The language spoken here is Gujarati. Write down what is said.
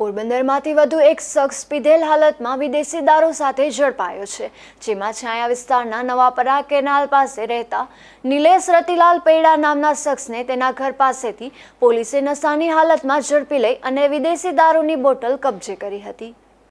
પોરબંદરમાંથી વધુ એક શખ્સ પીધેલ હાલતમાં વિદેશી દારૂ સાથે ઝડપાયો છે જેમાં છાયા વિસ્તારના નવાપરા કેનાલ પાસે રહેતા નિલેશ રતિલાલ પૈડા નામના શખ્સને તેના ઘર પાસેથી પોલીસે નશાની હાલતમાં ઝડપી લઈ અને વિદેશી દારૂની બોટલ કબજે કરી હતી